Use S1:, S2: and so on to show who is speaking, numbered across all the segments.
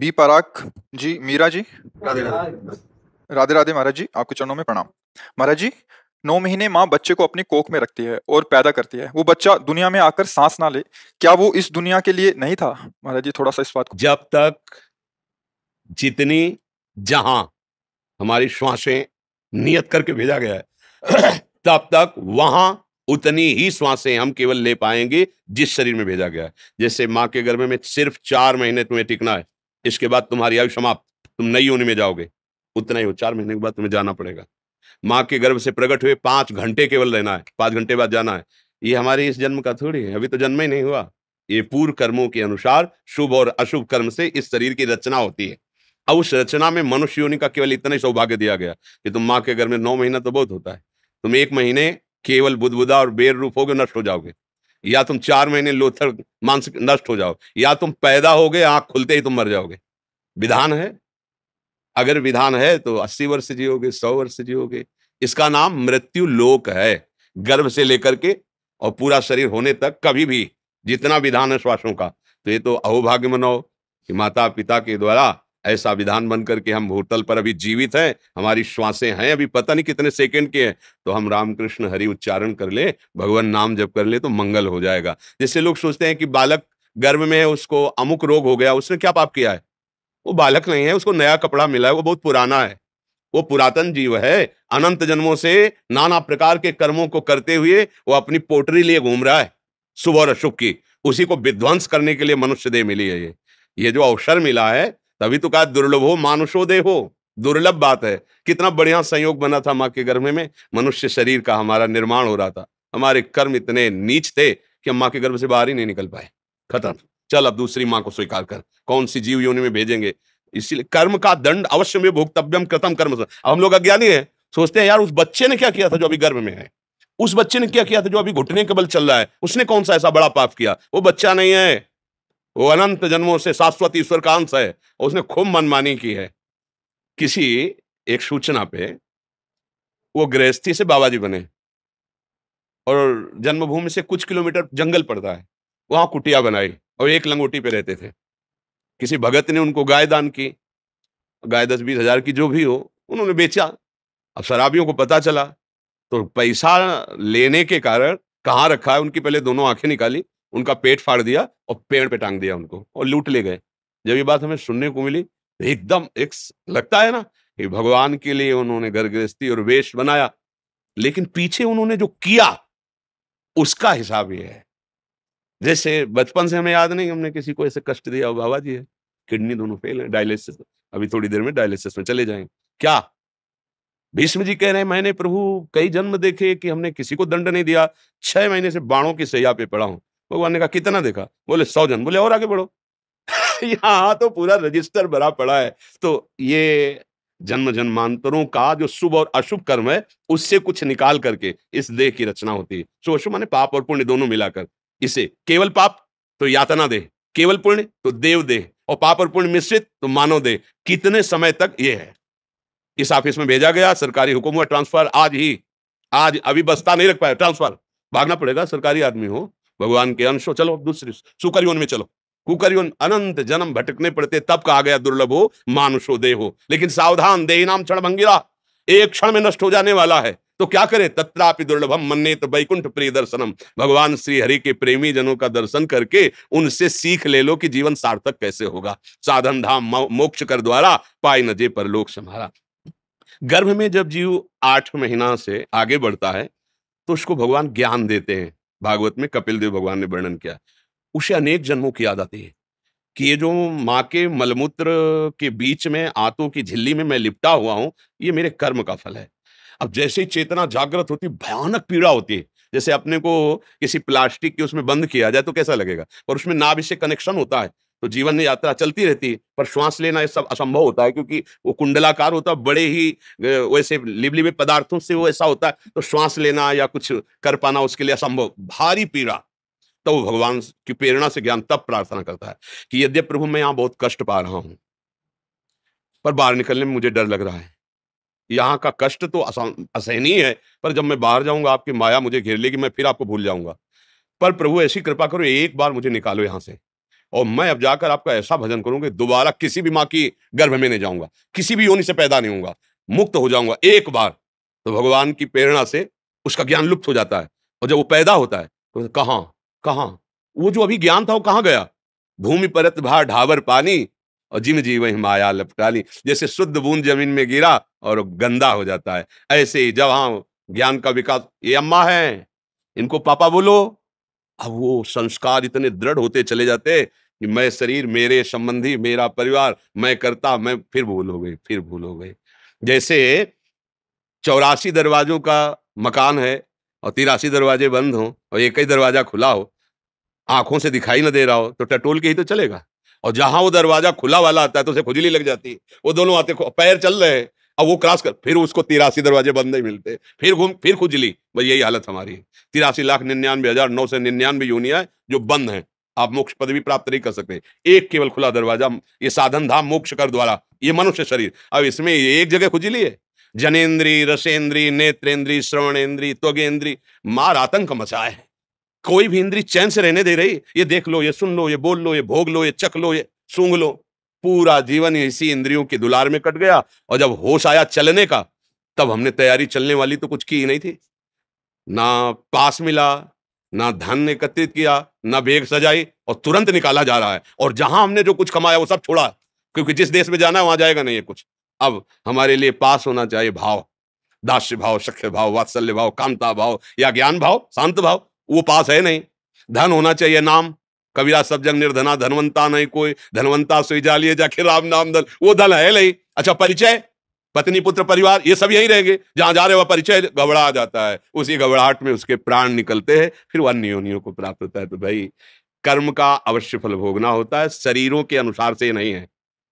S1: B Parag ji Meera ji Radhe Radhe Radhe Radhe महाराज जी आपके चरणों में प्रणाम महाराज जी नौ महीने माँ बच्चे को अपनी कोख में रखती है और पैदा करती है वो बच्चा दुनिया में आकर सांस ना ले क्या वो इस दुनिया के लिए नहीं था महाराज जी थोड़ा सा इस बात को जब तक जितनी जहां हमारी श्वासें नियत करके भेजा गया है तब तक वहां उतनी ही श्वासें हम केवल ले पाएंगे जिस शरीर में भेजा गया है जैसे माँ के गर्भ में सिर्फ चार महीने तुम्हें टिकना है इसके बाद तुम्हारी आयु समाप्त तुम नई होने में जाओगे उतना ही हो चार महीने के बाद तुम्हें जाना पड़ेगा माँ के गर्भ से प्रकट हुए पांच घंटे केवल रहना है पांच घंटे बाद जाना है ये हमारे इस जन्म का थोड़ी है अभी तो जन्म ही नहीं हुआ ये पूर्व कर्मों के अनुसार शुभ और अशुभ कर्म से इस शरीर की रचना होती है अब उस रचना में मनुष्य योनि का केवल इतना ही सौभाग्य दिया गया कि तुम माँ के घर में नौ महीना तो बहुत होता है तुम एक महीने केवल बुदबुदा और बेर रूप हो नष्ट हो जाओगे या तुम चार महीने लोथर मानसिक नष्ट हो जाओ या तुम पैदा हो गए आंख खुलते ही तुम मर जाओगे विधान है अगर विधान है तो अस्सी वर्ष जियोगे सौ वर्ष जियोगे इसका नाम मृत्यु लोक है गर्भ से लेकर के और पूरा शरीर होने तक कभी भी जितना विधान है श्वासों का तो ये तो अहोभाग्य मनाओ कि माता पिता के द्वारा ऐसा विधान बन करके हम भूतल पर अभी जीवित हैं हमारी श्वासें हैं अभी पता नहीं कितने सेकंड के हैं तो हम रामकृष्ण हरि उच्चारण कर ले भगवान नाम जप कर ले तो मंगल हो जाएगा जैसे लोग सोचते हैं कि बालक गर्भ में है उसको अमुक रोग हो गया उसने क्या पाप किया है वो बालक नहीं है उसको नया कपड़ा मिला है वो बहुत पुराना है वो पुरातन जीव है अनंत जन्मों से नाना प्रकार के कर्मों को करते हुए वो अपनी पोटरी लिए घूम रहा है सुबह और अशुभ की उसी को विध्वंस करने के लिए मनुष्य देह मिली है ये ये जो अवसर मिला है तभी तो कहा हो मानुषो देहो दुर्लभ बात है कितना बढ़िया संयोग बना था माँ के गर्भ में मनुष्य शरीर का हमारा निर्माण हो रहा था हमारे कर्म इतने नीच थे कि हम माँ के गर्भ से बाहर ही नहीं निकल पाए खत्म चल अब दूसरी माँ को स्वीकार कर कौन सी जीव योनि में भेजेंगे इसीलिए कर्म का दंड अवश्य में भोक्तव्यम कृतम कर्म अब हम लोग अज्ञानी है सोचते हैं यार उस बच्चे ने क्या किया था जो अभी गर्भ में है उस बच्चे ने क्या किया था जो अभी घुटने के बल चल रहा है उसने कौन सा ऐसा बड़ा पाप किया वो बच्चा नहीं है वो अनंत जन्मों से शाश्वत ईश्वर का अंश है उसने खूब मनमानी की है किसी एक सूचना पे वो गृहस्थी से बाबा जी बने और जन्मभूमि से कुछ किलोमीटर जंगल पड़ता है वहां कुटिया बनाई और एक लंगोटी पे रहते थे किसी भगत ने उनको गाय दान की गाय दस बीस हजार की जो भी हो उन्होंने बेचा अब शराबियों को पता चला तो पैसा लेने के कारण कहाँ रखा है उनकी पहले दोनों आंखें निकाली उनका पेट फाड़ दिया और पेड़ पे टांग दिया उनको और लूट ले गए जब ये बात हमें सुनने को मिली तो एकदम एक लगता है ना कि भगवान के लिए उन्होंने घर गृहस्थी और वेश बनाया लेकिन पीछे उन्होंने जो किया उसका हिसाब ये है जैसे बचपन से हमें याद नहीं हमने किसी को ऐसे कष्ट दिया बाबा जी है किडनी दोनों फेल है डायलिसिस अभी थोड़ी देर में डायलिसिस में चले जाएंगे क्या भीष्म जी कह रहे हैं मैंने प्रभु कई जन्म देखे कि हमने किसी को दंड नहीं दिया छह महीने से बाणों की सैया पे पड़ा हूं भगवान ने कहा कितना देखा बोले सौ जन बोले और आगे बढ़ो यहाँ तो पूरा रजिस्टर भरा पड़ा है तो ये जन्म जन्मांतरों का जो शुभ और अशुभ कर्म है उससे कुछ निकाल करके इस देह की रचना होती है शुभ अशुभ माने पाप और पुण्य दोनों मिलाकर इसे केवल पाप तो यातना देह केवल पुण्य तो देव देह और पाप और पुण्य मिश्रित तो मानव देह कितने समय तक ये है इस ऑफिस में भेजा गया सरकारी हुक्म हुआ ट्रांसफर आज ही आज अभी बस्ता नहीं रख पाया ट्रांसफर भागना पड़ेगा सरकारी आदमी हो भगवान के अंश हो चलो दूसरे सुकरियोन में चलो कुकरियोन अनंत जन्म भटकने पड़ते तब कहा गया दुर्लभ हो मानुषो देहो लेकिन सावधान देही नाम क्षण भंगिरा एक क्षण में नष्ट हो जाने वाला है तो क्या करें तत्रापि दुर्लभम मन्ने तो वैकुंठ प्रिय दर्शनम भगवान श्री हरि के प्रेमी जनों का दर्शन करके उनसे सीख ले लो कि जीवन सार्थक कैसे होगा साधन धाम मोक्ष कर द्वारा पाए नजे पर लोक संहारा गर्भ में जब जीव आठ महीना से आगे बढ़ता है तो उसको भगवान ज्ञान देते हैं भागवत में कपिल देव भगवान ने वर्णन किया उसे अनेक जन्मों की याद आती है कि ये जो माँ के मलमूत्र के बीच में आतों की झिल्ली में मैं लिपटा हुआ हूं ये मेरे कर्म का फल है अब जैसे ही चेतना जागृत होती भयानक पीड़ा होती है जैसे अपने को किसी प्लास्टिक के उसमें बंद किया जाए तो कैसा लगेगा और उसमें नाभ से कनेक्शन होता है तो जीवन में यात्रा चलती रहती है पर श्वास लेना ये सब असंभव होता है क्योंकि वो कुंडलाकार होता है बड़े ही वैसे लिबलिबे पदार्थों से वो ऐसा होता है तो श्वास लेना या कुछ कर पाना उसके लिए असंभव भारी पीड़ा तो वो भगवान की प्रेरणा से ज्ञान तब प्रार्थना करता है कि यद्य प्रभु मैं यहाँ बहुत कष्ट पा रहा हूँ पर बाहर निकलने में मुझे डर लग रहा है यहाँ का कष्ट तो असहनीय है पर जब मैं बाहर जाऊंगा आपकी माया मुझे घेर लेगी मैं फिर आपको भूल जाऊंगा पर प्रभु ऐसी कृपा करो एक बार मुझे निकालो यहाँ से और मैं अब जाकर आपका ऐसा भजन करूंगा दोबारा किसी भी माँ की गर्भ में नहीं जाऊंगा किसी भी योनि से पैदा नहीं होगा मुक्त हो जाऊंगा एक बार तो भगवान की प्रेरणा से उसका ज्ञान लुप्त हो जाता है और जब वो पैदा होता है तो कहाँ कहाँ वो जो अभी ज्ञान था वो कहाँ गया भूमि परत भार ढावर पानी और जिम जी वही माया लपटाली जैसे शुद्ध बूंद जमीन में गिरा और गंदा हो जाता है ऐसे ही जब हाँ ज्ञान का विकास ये अम्मा है इनको पापा बोलो अब वो संस्कार इतने दृढ़ होते चले जाते कि मैं शरीर मेरे संबंधी मेरा परिवार मैं करता मैं फिर भूल हो गई फिर भूल हो गई जैसे चौरासी दरवाजों का मकान है और तिरासी दरवाजे बंद हो और एक ही दरवाजा खुला हो आंखों से दिखाई ना दे रहा हो तो टटोल के ही तो चलेगा और जहां वो दरवाजा खुला वाला आता है तो उसे खुजली लग जाती है वो दोनों आते पैर चल रहे हैं अब वो क्रॉस कर फिर उसको तिरासी दरवाजे बंद नहीं मिलते फिर घूम फिर खुजली बस यही हालत हमारी है तिरासी लाख निन्यानवे हजार नौ सौ निन्यानवे यूनिया जो बंद है आप मोक्ष पद भी प्राप्त नहीं कर सकते एक केवल खुला दरवाजा ये साधन धाम मोक्ष कर द्वारा ये मनुष्य शरीर अब इसमें एक जगह खुजली है जनेन्द्री रसेंद्री नेत्रेंद्री श्रवणेन्द्री त्वगेंद्री मार आतंक मचाए है कोई भी इंद्री चैन से रहने दे रही ये देख लो ये सुन लो ये बोल लो ये भोग लो ये चख लो ये सूंघ लो पूरा जीवन इसी इंद्रियों के दुलार में कट गया और जब होश आया चलने का तब हमने तैयारी चलने वाली तो कुछ की ही नहीं थी ना पास मिला ना धन एकत्रित किया ना बेग सजाई और तुरंत निकाला जा रहा है और जहां हमने जो कुछ कमाया वो सब छोड़ा क्योंकि जिस देश में जाना है वहां जाएगा नहीं ये कुछ अब हमारे लिए पास होना चाहिए भाव दास्य भाव सख्य भाव वात्सल्य भाव कामता भाव या ज्ञान भाव शांत भाव वो पास है नहीं धन होना चाहिए नाम कबीरा सब जंग निर्धना धनवंता नहीं कोई धनवंता सोई जा लिए जाके राम नाम दल वो दल है नहीं अच्छा परिचय पत्नी पुत्र परिवार ये सब यही रहेंगे जहां जा रहे वह परिचय घबरा जाता है उसी घबराहट में उसके प्राण निकलते हैं फिर वह अन्योनियों को प्राप्त होता है तो भाई कर्म का अवश्य फल भोगना होता है शरीरों के अनुसार से नहीं है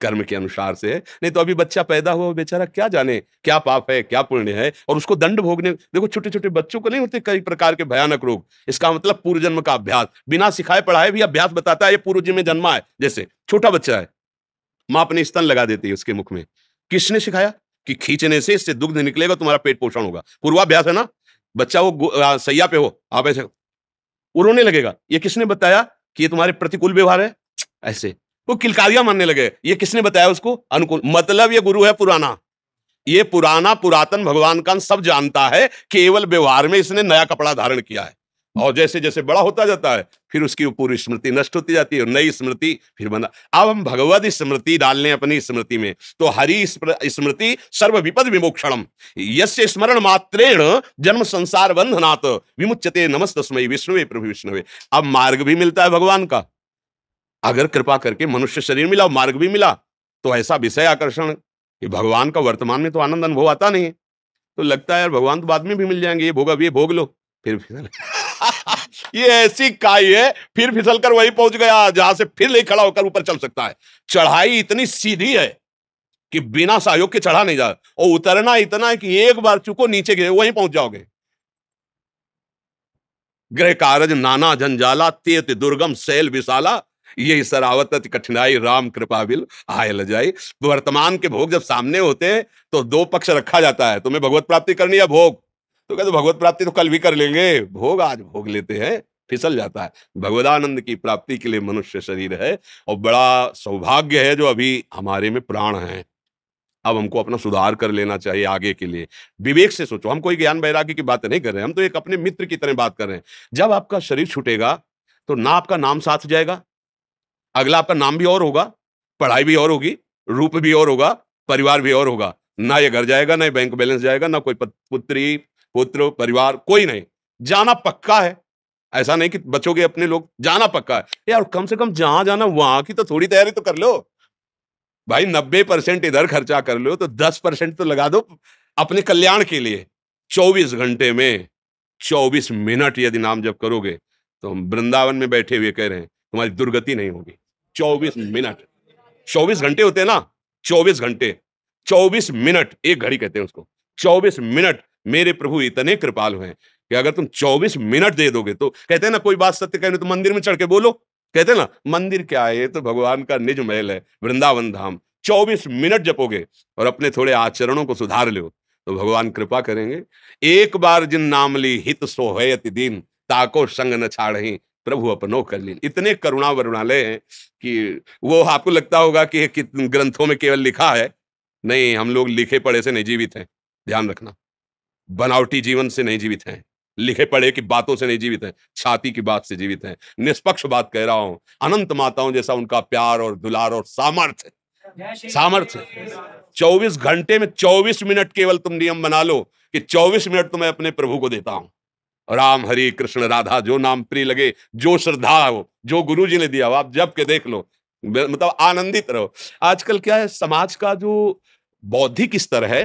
S1: कर्म के अनुसार से है नहीं तो अभी बच्चा पैदा हुआ बेचारा क्या जाने क्या पाप है क्या पुण्य है और उसको दंड भोगने देखो छोटे छोटे बच्चों को नहीं होते कई प्रकार के भयानक रोग इसका मतलब पूर्व जन्म का अभ्यास बिना सिखाए पढ़ाए भी अभ्यास बताता है ये पूर्व में जन्मा है जैसे छोटा बच्चा है माँ अपने स्तन लगा देती है उसके मुख में किसने सिखाया कि खींचने से इससे दुग्ध निकलेगा तुम्हारा पेट पोषण होगा पूर्वाभ्यास है ना बच्चा वो सैया पे हो आप ऐसे वो रोने लगेगा ये किसने बताया कि ये तुम्हारे प्रतिकूल व्यवहार है ऐसे वो किलकारियां मानने लगे ये किसने बताया उसको अनुकूल मतलब ये गुरु है पुराना ये पुराना पुरातन भगवान का सब जानता है केवल व्यवहार में इसने नया कपड़ा धारण किया है और जैसे जैसे बड़ा होता जाता है फिर उसकी पूरी स्मृति नष्ट होती जाती है नई स्मृति फिर बना अब हम भगवत स्मृति डाल लें अपनी स्मृति में तो हरि स्मृति सर्व विपद विमोक्षणम यस्य स्मरण मात्रेण जन्म संसार बंधनाथ विमुचते नमस्त विष्णुवे प्रभु विष्णुवे अब मार्ग भी मिलता है भगवान का अगर कृपा करके मनुष्य शरीर मिला मार्ग भी मिला तो ऐसा विषय आकर्षण कि भगवान का वर्तमान में तो आनंद अनुभव आता नहीं है तो लगता है यार भगवान तो बाद में भी मिल जाएंगे ये भोग अब ये भोग लो फिर फिसल ये ऐसी काई है फिर फिसल कर वही पहुंच गया जहां से फिर नहीं खड़ा होकर ऊपर चल सकता है चढ़ाई इतनी सीधी है कि बिना सहयोग के चढ़ा नहीं जा और उतरना इतना है कि एक बार चुको नीचे गिरे वहीं पहुंच जाओगे ग्रह कारज नाना झंझाला तेत दुर्गम शैल विशाला ये सरावत कठिनाई राम कृपा बिल आय जाए वर्तमान के भोग जब सामने होते हैं तो दो पक्ष रखा जाता है तुम्हें भगवत प्राप्ति करनी है भोग तो कहते भगवत प्राप्ति तो कल भी कर लेंगे भोग आज भोग लेते हैं फिसल जाता है भगवदानंद की प्राप्ति के लिए मनुष्य शरीर है और बड़ा सौभाग्य है जो अभी हमारे में प्राण है अब हमको अपना सुधार कर लेना चाहिए आगे के लिए विवेक से सोचो हम कोई ज्ञान बैराग्य की बात नहीं कर रहे हम तो एक अपने मित्र की तरह बात कर रहे हैं जब आपका शरीर छूटेगा तो ना आपका नाम साथ जाएगा अगला आपका नाम भी और होगा पढ़ाई भी और होगी रूप भी और होगा परिवार भी और होगा ना ये घर जाएगा ना बैंक बैलेंस जाएगा ना कोई पुत्री पुत्र परिवार कोई नहीं जाना पक्का है ऐसा नहीं कि बचोगे अपने लोग जाना पक्का है यार कम से कम जहां जाना वहां की तो थोड़ी तैयारी तो कर लो भाई नब्बे परसेंट इधर खर्चा कर लो तो दस परसेंट तो लगा दो अपने कल्याण के लिए चौबीस घंटे में चौबीस मिनट यदि नाम जब करोगे तो हम वृंदावन में बैठे हुए कह रहे हैं तुम्हारी दुर्गति नहीं होगी चौबीस मिनट चौबीस घंटे होते हैं ना चौबीस घंटे चौबीस मिनट एक घड़ी कहते हैं उसको चौबीस मिनट मेरे प्रभु इतने कृपाल हुए कि अगर तुम चौबीस मिनट दे दोगे तो कहते हैं ना कोई बात सत्य कहने तो मंदिर में चढ़ के बोलो कहते हैं ना मंदिर क्या है ये तो भगवान का निज महल है वृंदावन धाम चौबीस मिनट जपोगे और अपने थोड़े आचरणों को सुधार लो तो भगवान कृपा करेंगे एक बार जिन नाम ली हित सोहयति दिन ताको संग न छाड़ही प्रभु अपनो कर लीन इतने करुणा वरुणालय हैं कि वो आपको लगता होगा कि ग्रंथों में केवल लिखा है नहीं हम लोग लिखे पढ़े से नहीं जीवित हैं ध्यान रखना बनावटी जीवन से नहीं जीवित हैं लिखे पढ़े की बातों से नहीं जीवित हैं छाती की बात से जीवित हैं निष्पक्ष बात कह रहा हूं अनंत माताओं जैसा उनका प्यार और दुलार और सामर्थ्य सामर्थ्य चौबीस घंटे में चौबीस मिनट केवल तुम नियम बना लो कि चौबीस मिनट तुम्हें तो अपने प्रभु को देता हूं राम हरि कृष्ण राधा जो नाम प्रिय लगे जो श्रद्धा हो जो गुरु जी ने दिया हो आप जब के देख लो मतलब आनंदित रहो आजकल क्या है समाज का जो बौद्धिक स्तर है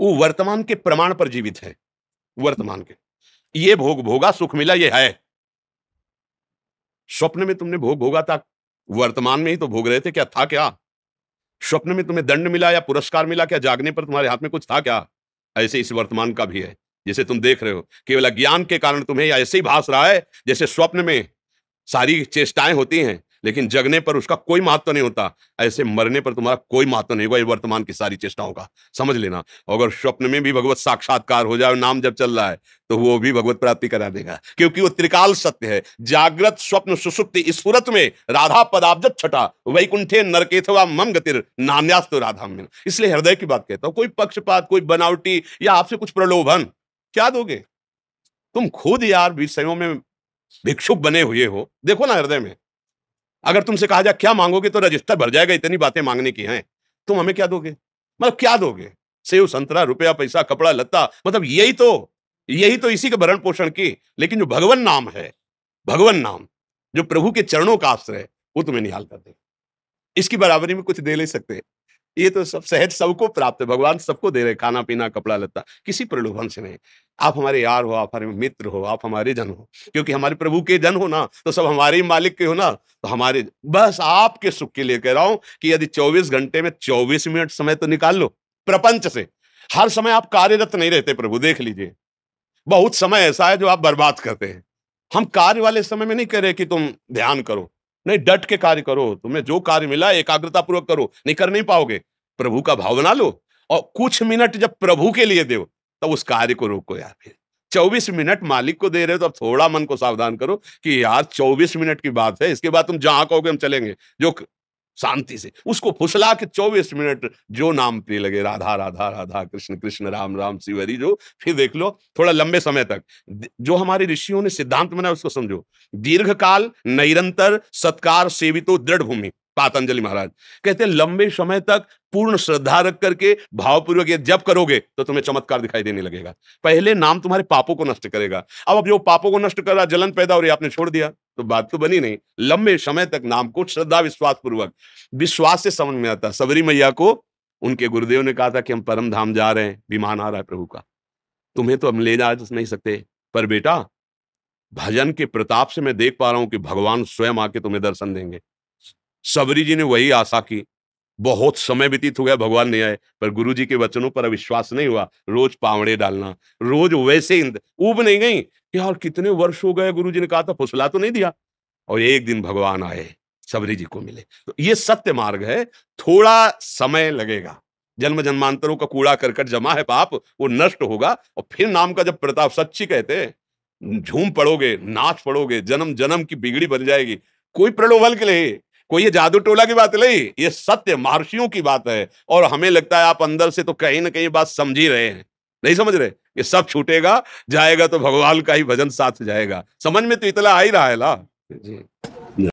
S1: वो वर्तमान के प्रमाण पर जीवित है वर्तमान के ये भोग भोगा सुख मिला ये है स्वप्न में तुमने भोग भोगा था वर्तमान में ही तो भोग रहे थे क्या था क्या स्वप्न में तुम्हें दंड मिला या पुरस्कार मिला क्या जागने पर तुम्हारे हाथ में कुछ था क्या ऐसे इस वर्तमान का भी है जिसे तुम देख रहे हो केवल अज्ञान के कारण तुम्हें ऐसे ही भास रहा है जैसे स्वप्न में सारी चेष्टाएं होती हैं लेकिन जगने पर उसका कोई महत्व नहीं होता ऐसे मरने पर तुम्हारा कोई महत्व नहीं होगा ये वर्तमान की सारी चेष्टाओं का समझ लेना अगर स्वप्न में भी भगवत साक्षात्कार हो जाए नाम जब चल रहा है तो वो भी भगवत प्राप्ति करा देगा क्योंकि वो त्रिकाल सत्य है जागृत स्वप्न सुसुप्ति स्फुरत में राधा पदाब्जत छटा वैकुंठे नरके मम गतिर नान्यास्त राधा इसलिए हृदय की बात कहता हूं कोई पक्षपात कोई बनावटी या आपसे कुछ प्रलोभन क्या दोगे तुम खुद यार विषयों में भिक्षुक बने हुए हो देखो ना हृदय में अगर तुमसे कहा जाए क्या मांगोगे तो रजिस्टर भर जाएगा इतनी बातें मांगने की हैं तुम हमें क्या दोगे मतलब क्या दोगे सेव संतरा रुपया पैसा कपड़ा लत्ता मतलब यही तो यही तो इसी के भरण पोषण की लेकिन जो भगवान नाम है भगवान नाम जो प्रभु के चरणों का आश्रय है वो तुम्हें निहाल कर दे इसकी बराबरी में कुछ दे ले सकते हैं ये तो सब सहज सबको प्राप्त है भगवान सबको दे रहे खाना पीना कपड़ा लता किसी प्रलोभन से नहीं आप हमारे यार हो आप हमारे मित्र हो आप हमारे जन हो क्योंकि हमारे प्रभु के जन हो ना तो सब हमारे ही मालिक के हो ना तो हमारे बस आपके सुख के लिए कह रहा हूं कि यदि 24 घंटे में 24 मिनट समय तो निकाल लो प्रपंच से हर समय आप कार्यरत नहीं रहते प्रभु देख लीजिए बहुत समय ऐसा है जो आप बर्बाद करते हैं हम कार्य वाले समय में नहीं कह रहे कि तुम ध्यान करो नहीं डट के कार्य करो तुम्हें जो कार्य मिला एकाग्रता पूर्वक करो नहीं कर नहीं पाओगे प्रभु का भाव बना लो और कुछ मिनट जब प्रभु के लिए दो तब उस कार्य को रोको यार फिर चौबीस मिनट मालिक को दे रहे हो तो थोड़ा मन को सावधान करो कि यार चौबीस मिनट की बात है इसके बाद तुम जहां कहोगे हम चलेंगे जो शांति से उसको फुसला के चौबीस मिनट जो नाम पे लगे राधा राधा राधा कृष्ण कृष्ण राम राम शिवरी जो फिर देख लो थोड़ा लंबे समय तक जो हमारे ऋषियों ने सिद्धांत बनाया उसको समझो दीर्घ काल निरंतर सत्कार सेवितो दृढ़ भूमि पातंजलि महाराज कहते हैं लंबे समय तक पूर्ण श्रद्धा रख करके भावपूर्वक ये जब करोगे तो तुम्हें चमत्कार दिखाई देने लगेगा पहले नाम तुम्हारे पापों को नष्ट करेगा अब अब जो पापों को नष्ट कर रहा जलन पैदा हो रही आपने छोड़ दिया तो बात तो बनी नहीं लंबे समय तक नाम को श्रद्धा विश्वास पूर्वक विश्वास से समझ में आता सबरी मैया को उनके गुरुदेव ने कहा था कि हम परम धाम जा रहे हैं विमान आ रहा है प्रभु का तुम्हें तो हम ले जा तो नहीं सकते पर बेटा भजन के प्रताप से मैं देख पा रहा हूं कि भगवान स्वयं आके तुम्हें दर्शन देंगे सबरी जी ने वही आशा की बहुत समय व्यतीत हो गया भगवान नहीं आए पर गुरु जी के वचनों पर अविश्वास नहीं हुआ रोज पावड़े डालना रोज वैसे उब नहीं गई यार कितने वर्ष हो गए गुरु जी ने कहा था फुसला तो नहीं दिया और एक दिन भगवान आए सबरी जी को मिले तो ये सत्य मार्ग है थोड़ा समय लगेगा जन्म जन्मांतरों का कूड़ा करकट जमा है पाप वो नष्ट होगा और फिर नाम का जब प्रताप सच्ची कहते हैं झूम पड़ोगे नाच पड़ोगे जन्म जन्म की बिगड़ी बन जाएगी कोई प्रलोभन के लिए कोई ये जादू टोला की बात नहीं ये सत्य महर्षियों की बात है और हमें लगता है आप अंदर से तो कहीं ना कहीं बात समझ ही रहे हैं नहीं समझ रहे ये सब छूटेगा जाएगा तो भगवान का ही भजन साथ जाएगा समझ में तो इतना आ ही रहा है ला जी